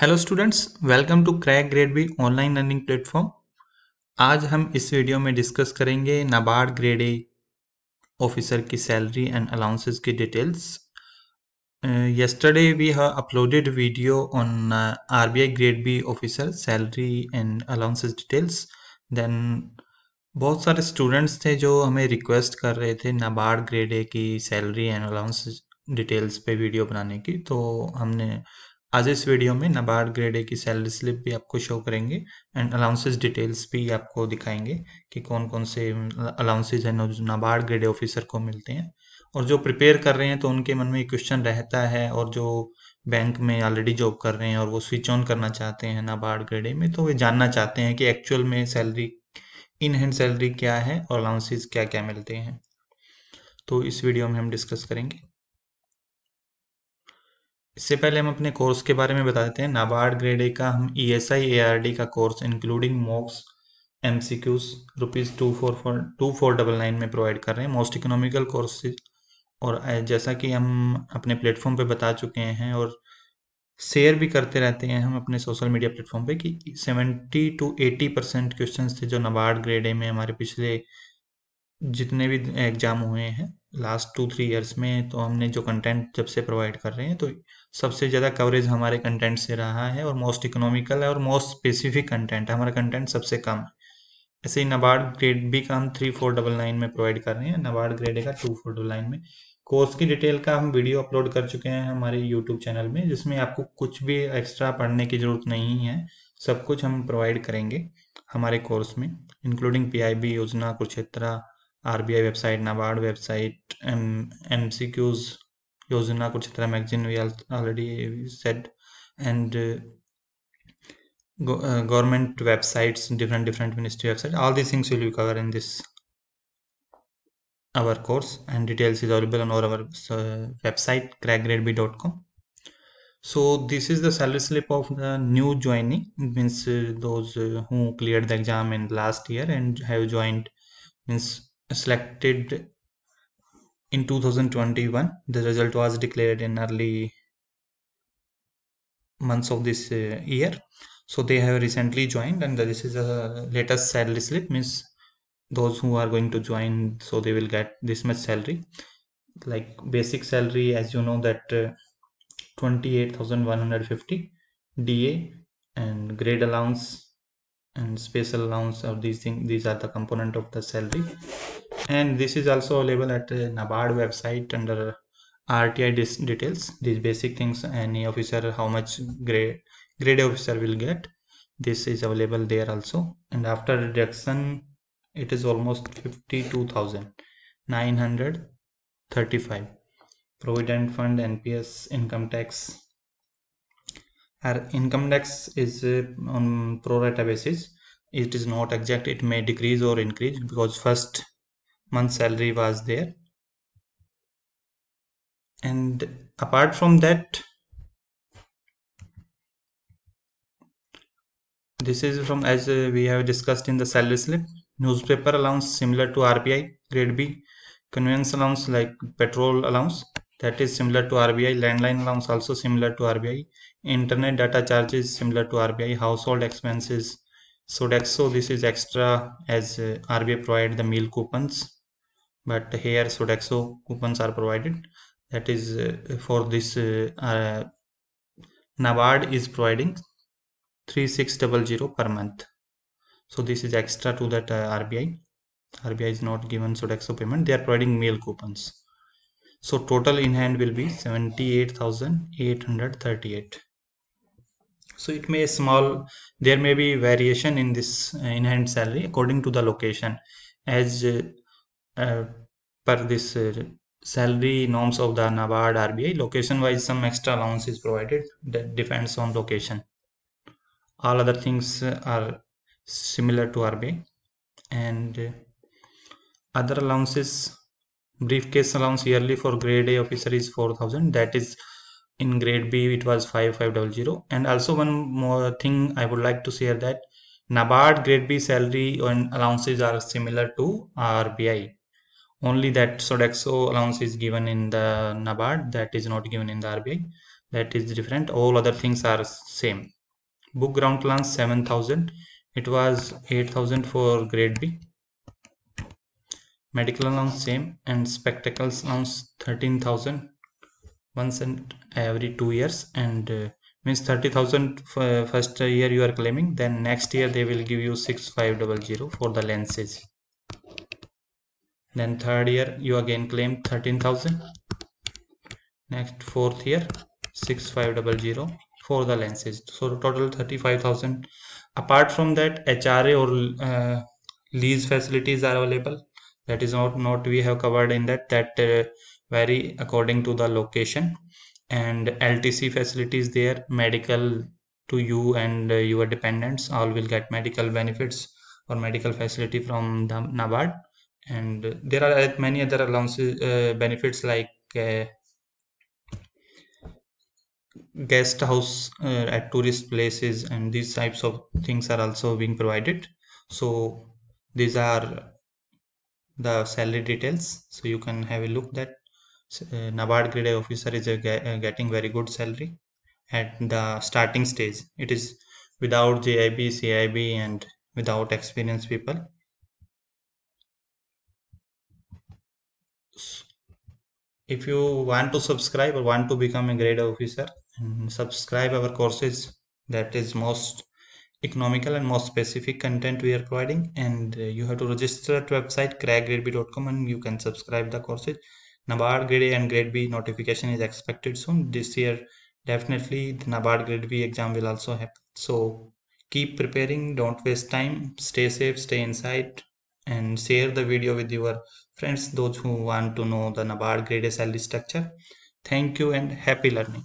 Hello students welcome to crack grade B online learning platform आज हम इस video में डिस्कस करेंगे नाबार्ड ग्रेड ए ऑफिसर की सैलरी एंड अलाउंसेस की details yesterday we have uploaded video on RBI grade B officer salary and allowances details then बहुत सारे students थे जो हमें रिक्वेस्ट कर रहे थे नाबार्ड ग्रेड ए की सैलरी एंड अलाउंस डिटेल्स पे वीडियो बनाने की तो हमने आज इस वीडियो में नबार्ड ग्रेड ए की सैलरी स्लिप भी आपको शो करेंगे एंड अलाउंसेज डिटेल्स भी आपको दिखाएंगे कि कौन कौन से अलाउंसेज हैं नबार्ड ग्रेड ए ऑफिसर को मिलते हैं और जो प्रिपेयर कर रहे हैं तो उनके मन में क्वेश्चन रहता है और जो बैंक में ऑलरेडी जॉब कर रहे हैं और वो स्विच ऑन करना चाहते हैं नाबार्ड ग्रेड ए में तो वे जानना चाहते हैं कि एक्चुअल में सैलरी इन हैंड सैलरी क्या है और अलाउंसेज क्या क्या मिलते हैं तो इस वीडियो में हम डिस्कस करेंगे इससे पहले हम अपने कोर्स के बारे में बता देते हैं नाबार्ड ग्रेड ए का हम E S I A R D का course including mocks M C Qs rupees two four four two four double nine में प्रोवाइड कर रहे हैं मोस्ट इकोनॉमिकल कोर्स और जैसा कि हम अपने प्लेटफॉर्म पे बता चुके हैं और शेयर भी करते रहते हैं हम अपने सोशल मीडिया प्लेटफॉर्म पे कि seventy two eighty percent question थे जो नबार्ड ग्रेड ए में हमारे पिछले जितने भी एग्ज़ाम हुए हैं लास्ट टू थ्री इयर्स में तो हमने जो कंटेंट जब से प्रोवाइड कर रहे हैं तो सबसे ज़्यादा कवरेज हमारे कंटेंट से रहा है और मोस्ट इकोनॉमिकल है और मोस्ट स्पेसिफिक कंटेंट हमारा कंटेंट सबसे कम है ऐसे ही नबार्ड ग्रेड भी का हम थ्री फोर डबल नाइन में प्रोवाइड कर रहे हैं नबार्ड ग्रेड का टू फोर डबल नाइन में कोर्स की डिटेल का हम वीडियो अपलोड कर चुके हैं हमारे यूट्यूब चैनल में जिसमें आपको कुछ भी एक्स्ट्रा पढ़ने की ज़रूरत नहीं है सब कुछ हम प्रोवाइड करेंगे हमारे कोर्स में इंक्लूडिंग पीआईबी योजना Kurukshetra RBI website, NABARD website, M MCQs, Yojana Kurukshetra magazine we already said, and uh, go, uh, government websites, different different ministry websites. All these things will be covered in this our course, and details is available on our uh, website crackgradeb.com. So this is the salary slip of the new joining it means uh, those uh, who cleared the exam in last year and have joined means selected in 2021 the result was declared in early months of this uh, year so they have recently joined and this is a latest salary slip means those who are going to join so they will get this much salary like basic salary as you know that uh, 28150 da and grade allowance and special allowance of these things these are the component of the salary and this is also available at the uh, NABARD website under RTI details these basic things any officer how much grade grade officer will get this is available there also and after deduction it is almost 52,935 provident fund nps income tax our income tax is uh, on pro rata basis it is not exact it may decrease or increase because first month salary was there and apart from that this is from as uh, we have discussed in the salary slip newspaper allowance similar to rpi grade b conveyance allowance like petrol allowance that is similar to RBI. Landline loans also similar to RBI. Internet data charges similar to RBI. Household expenses. So Sodexo this is extra as uh, RBI provide the meal coupons. But here Sodexo coupons are provided. That is uh, for this uh, uh, is providing 3600 per month. So this is extra to that uh, RBI. RBI is not given Sodexo payment. They are providing meal coupons so total in hand will be 78838 so it may small there may be variation in this uh, in hand salary according to the location as uh, uh, per this uh, salary norms of the NABARD RBI location wise some extra allowance is provided that depends on location all other things uh, are similar to RBI and uh, other allowances briefcase allowance yearly for grade a officer is 4000 that is in grade b it was 5500 and also one more thing i would like to share that nabard grade b salary and allowances are similar to rbi only that sodexo allowance is given in the nabard that is not given in the rbi that is different all other things are same book ground allowance 7000 it was 8000 for grade b medical allowance same and spectacles allowance 13000 once and every two years and uh, means 30000 first year you are claiming then next year they will give you 6500 for the lenses then third year you again claim 13000 next fourth year 6500 for the lenses so total 35000 apart from that hra or uh, lease facilities are available that is not not we have covered in that that uh, vary according to the location and ltc facilities there medical to you and uh, your dependents all will get medical benefits or medical facility from the nabard and uh, there are uh, many other allowances uh, benefits like uh, guest house at tourist places and these types of things are also being provided so these are the salary details so you can have a look that uh, NABARD grade officer is uh, getting very good salary at the starting stage it is without JIB CIB and without experienced people if you want to subscribe or want to become a grade officer subscribe our courses that is most economical and more specific content we are providing and uh, you have to register at website crackgradeb.com and you can subscribe the courses NABARD grade A and grade B notification is expected soon this year definitely the NABARD grade B exam will also happen so keep preparing don't waste time stay safe stay inside and share the video with your friends those who want to know the NABARD grade A salary structure thank you and happy learning